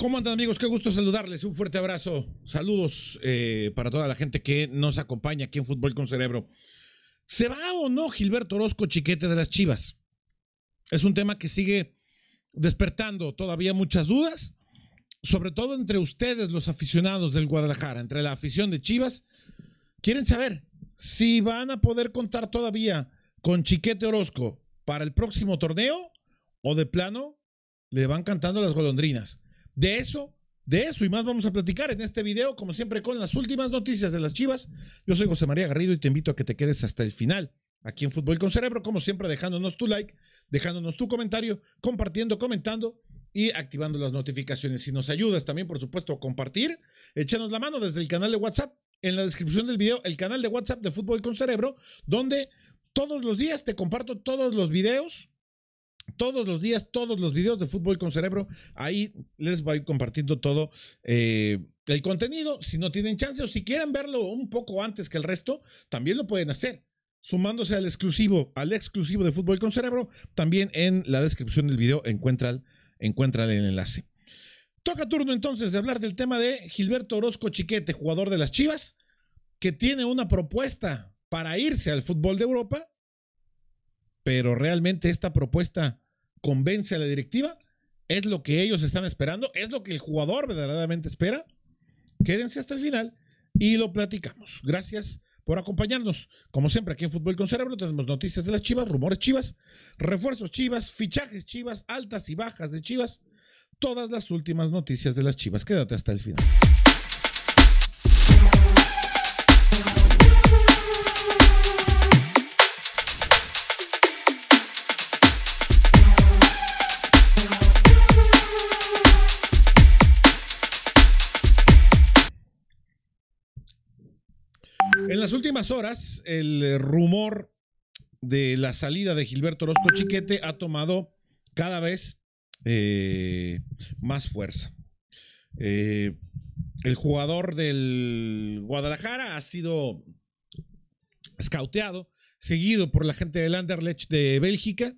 ¿Cómo andan amigos? Qué gusto saludarles. Un fuerte abrazo. Saludos eh, para toda la gente que nos acompaña aquí en Fútbol con Cerebro. ¿Se va o no Gilberto Orozco Chiquete de las Chivas? Es un tema que sigue despertando todavía muchas dudas, sobre todo entre ustedes los aficionados del Guadalajara, entre la afición de Chivas. Quieren saber si van a poder contar todavía con Chiquete Orozco para el próximo torneo o de plano le van cantando las golondrinas. De eso, de eso y más vamos a platicar en este video, como siempre, con las últimas noticias de las Chivas. Yo soy José María Garrido y te invito a que te quedes hasta el final. Aquí en Fútbol con Cerebro, como siempre, dejándonos tu like, dejándonos tu comentario, compartiendo, comentando y activando las notificaciones. Si nos ayudas también, por supuesto, a compartir, échanos la mano desde el canal de WhatsApp. En la descripción del video, el canal de WhatsApp de Fútbol con Cerebro, donde todos los días te comparto todos los videos todos los días, todos los videos de fútbol con cerebro. Ahí les voy compartiendo todo eh, el contenido. Si no tienen chance o si quieren verlo un poco antes que el resto, también lo pueden hacer. Sumándose al exclusivo, al exclusivo de fútbol con cerebro, también en la descripción del video encuentran el enlace. Toca turno entonces de hablar del tema de Gilberto Orozco Chiquete, jugador de las Chivas, que tiene una propuesta para irse al fútbol de Europa, pero realmente esta propuesta convence a la directiva, es lo que ellos están esperando, es lo que el jugador verdaderamente espera. Quédense hasta el final y lo platicamos. Gracias por acompañarnos. Como siempre, aquí en Fútbol con Cerebro tenemos noticias de las Chivas, rumores Chivas, refuerzos Chivas, fichajes Chivas, altas y bajas de Chivas, todas las últimas noticias de las Chivas. Quédate hasta el final. En las últimas horas, el eh, rumor de la salida de Gilberto Orozco Chiquete ha tomado cada vez eh, más fuerza. Eh, el jugador del Guadalajara ha sido escauteado, seguido por la gente del Anderlecht de Bélgica,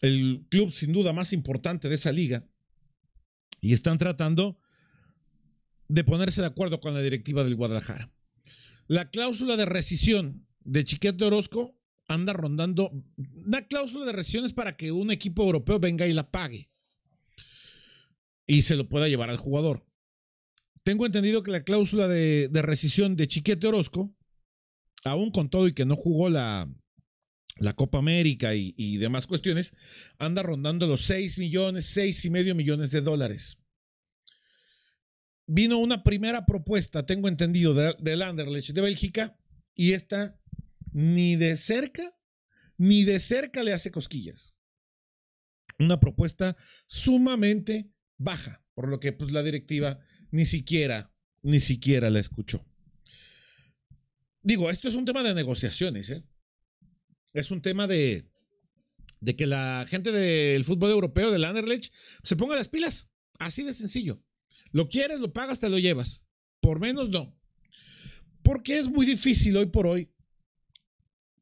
el club sin duda más importante de esa liga, y están tratando de ponerse de acuerdo con la directiva del Guadalajara. La cláusula de rescisión de Chiquete Orozco anda rondando. Una cláusula de rescisión es para que un equipo europeo venga y la pague y se lo pueda llevar al jugador. Tengo entendido que la cláusula de, rescisión de Chiquete Orozco, aún con todo y que no jugó la, Copa América y, demás cuestiones, anda rondando los 6 millones, seis y medio millones de dólares vino una primera propuesta, tengo entendido, de, del Anderlecht de Bélgica y esta ni de cerca, ni de cerca le hace cosquillas. Una propuesta sumamente baja, por lo que pues, la directiva ni siquiera, ni siquiera la escuchó. Digo, esto es un tema de negociaciones, ¿eh? Es un tema de, de que la gente del fútbol europeo, del Anderlecht, se ponga las pilas. Así de sencillo. Lo quieres, lo pagas, te lo llevas. Por menos no. Porque es muy difícil hoy por hoy.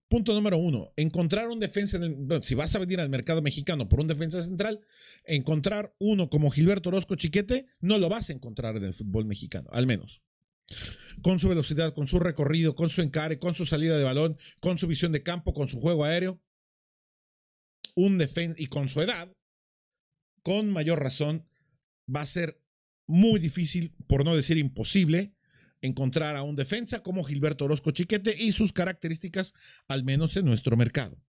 Punto número uno, encontrar un defensa, si vas a venir al mercado mexicano por un defensa central, encontrar uno como Gilberto Orozco Chiquete, no lo vas a encontrar en el fútbol mexicano, al menos. Con su velocidad, con su recorrido, con su encare, con su salida de balón, con su visión de campo, con su juego aéreo, un defensa y con su edad, con mayor razón, va a ser muy difícil, por no decir imposible, encontrar a un defensa como Gilberto Orozco Chiquete y sus características, al menos en nuestro mercado.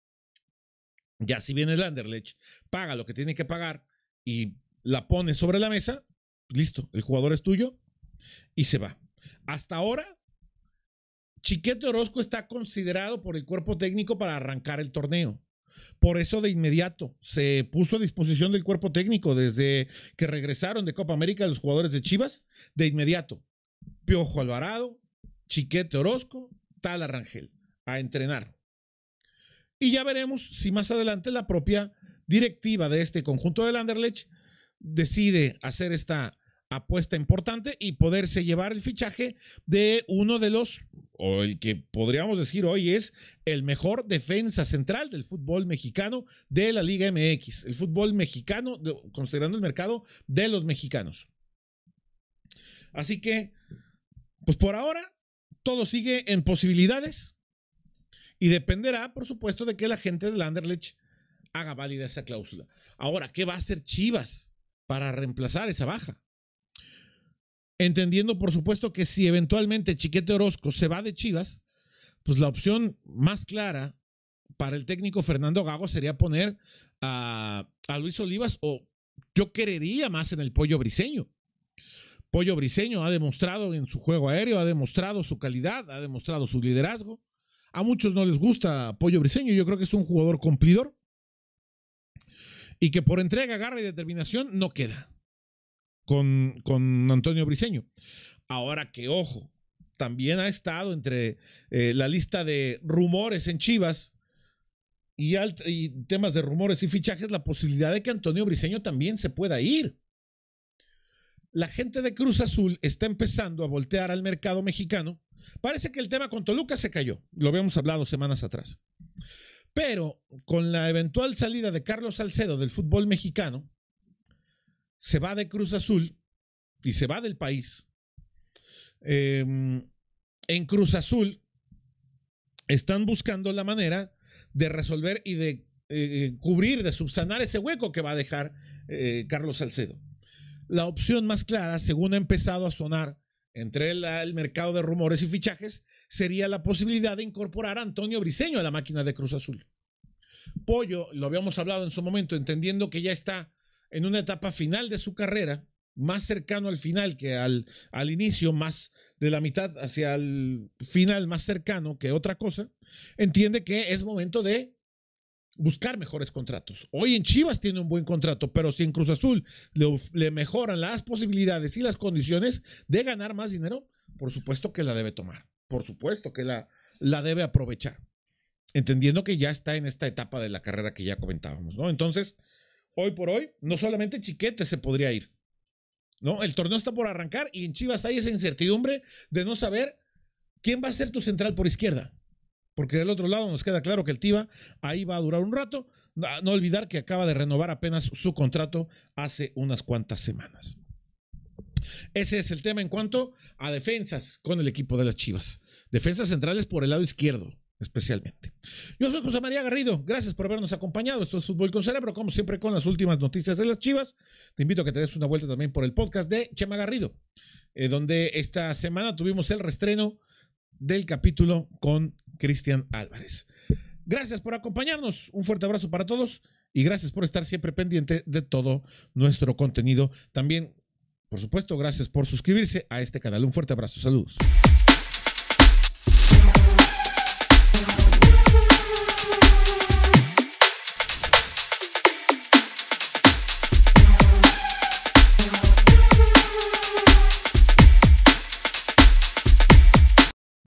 Ya si viene el Anderlecht, paga lo que tiene que pagar y la pone sobre la mesa, listo, el jugador es tuyo y se va. Hasta ahora, Chiquete Orozco está considerado por el cuerpo técnico para arrancar el torneo. Por eso de inmediato se puso a disposición del cuerpo técnico desde que regresaron de Copa América los jugadores de Chivas, de inmediato. Piojo Alvarado, Chiquete Orozco, Tal Rangel, a entrenar. Y ya veremos si más adelante la propia directiva de este conjunto del Anderlecht decide hacer esta apuesta importante y poderse llevar el fichaje de uno de los, o el que podríamos decir hoy es el mejor defensa central del fútbol mexicano de la Liga MX, el fútbol mexicano, considerando el mercado de los mexicanos. Así que, pues por ahora, todo sigue en posibilidades y dependerá, por supuesto, de que la gente del Anderlecht haga válida esa cláusula. Ahora, ¿qué va a hacer Chivas para reemplazar esa baja? entendiendo por supuesto que si eventualmente Chiquete Orozco se va de Chivas, pues la opción más clara para el técnico Fernando Gago sería poner a, Luis Olivas o yo querería más en el pollo briseño. Pollo Briseño ha demostrado en su juego aéreo, ha demostrado su calidad, ha demostrado su liderazgo. A muchos no les gusta Pollo Briseño, yo creo que es un jugador cumplidor y que por entrega, garra y determinación no queda con, Antonio Briseño. Ahora que, ojo, también ha estado entre eh, la lista de rumores en Chivas y, y, temas de rumores y fichajes la posibilidad de que Antonio Briseño también se pueda ir. La gente de Cruz Azul está empezando a voltear al mercado mexicano. Parece que el tema con Toluca se cayó, lo habíamos hablado semanas atrás. Pero con la eventual salida de Carlos Salcedo del fútbol mexicano, se va de Cruz Azul y se va del país. Em, en Cruz Azul están buscando la manera de resolver y de eh, eh, cubrir, de subsanar ese hueco que va a dejar eh, Carlos Salcedo. La opción más clara, según ha empezado a sonar entre el mercado de rumores y fichajes, sería la posibilidad de incorporar a Antonio Briseño a la máquina de Cruz Azul. Pollo, lo habíamos hablado en su momento, entendiendo que ya está en una etapa final de su carrera, más cercano al final que al, al inicio, más de la mitad hacia el final, más cercano que otra cosa, entiende que es momento de buscar mejores contratos. Hoy en Chivas tiene un buen contrato, pero si en Cruz Azul le, mejoran las posibilidades y las condiciones de ganar más dinero, por supuesto que la debe tomar, por supuesto que la, la debe aprovechar, entendiendo que ya está en esta etapa de la carrera que ya comentábamos, ¿no? Entonces, hoy por hoy, no solamente Chiquete se podría ir. ¿no? El torneo está por arrancar y en Chivas hay esa incertidumbre de no saber quién va a ser tu central por izquierda. Porque del otro lado nos queda claro que el Tiva ahí va a durar un rato. No olvidar que acaba de renovar apenas su contrato hace unas cuantas semanas. Ese es el tema en cuanto a defensas con el equipo de las Chivas. Defensas centrales por el lado izquierdo especialmente. Yo soy José María Garrido, gracias por habernos acompañado. Esto es Fútbol con Cerebro, como siempre con las últimas noticias de las Chivas. Te invito a que te des una vuelta también por el podcast de Chema Garrido, eh, donde esta semana tuvimos el restreno del capítulo con Cristian Álvarez. Gracias por acompañarnos, un fuerte abrazo para todos y gracias por estar siempre pendiente de todo nuestro contenido. También, por supuesto, gracias por suscribirse a este canal. Un fuerte abrazo, saludos.